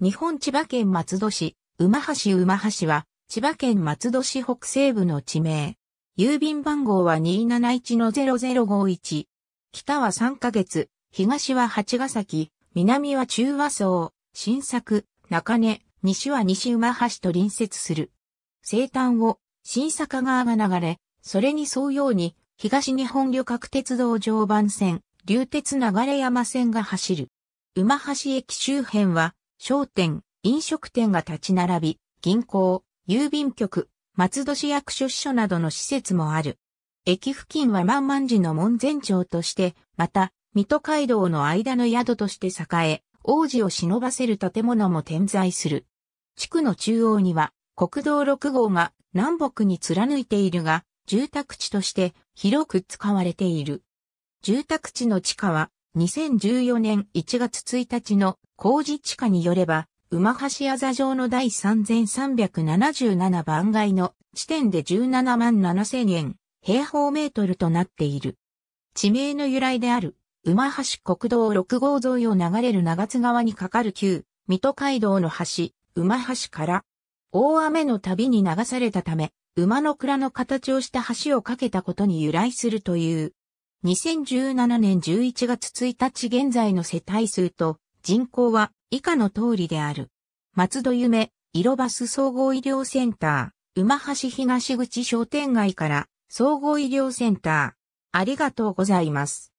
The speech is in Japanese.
日本千葉県松戸市、馬橋馬橋は、千葉県松戸市北西部の地名。郵便番号は271-0051。北は3ヶ月、東は八ヶ崎、南は中和層、新作、中根、西は西馬橋と隣接する。西端を、新坂川が流れ、それに沿うように、東日本旅客鉄道常磐線、流鉄流山線が走る。馬橋駅周辺は、商店、飲食店が立ち並び、銀行、郵便局、松戸市役所支所などの施設もある。駅付近は万万寺の門前町として、また、水戸街道の間の宿として栄え、王子を忍ばせる建物も点在する。地区の中央には、国道6号が南北に貫いているが、住宅地として広く使われている。住宅地の地下は2014年1月1日の工事地下によれば、馬橋あざ上の第3377番街の地点で17万7000円平方メートルとなっている。地名の由来である、馬橋国道6号沿いを流れる長津川に架かる旧、水戸街道の橋、馬橋から、大雨の度に流されたため、馬の蔵の形をした橋を架けたことに由来するという。2017年11月1日現在の世帯数と人口は以下の通りである。松戸夢、色バス総合医療センター、馬橋東口商店街から総合医療センター。ありがとうございます。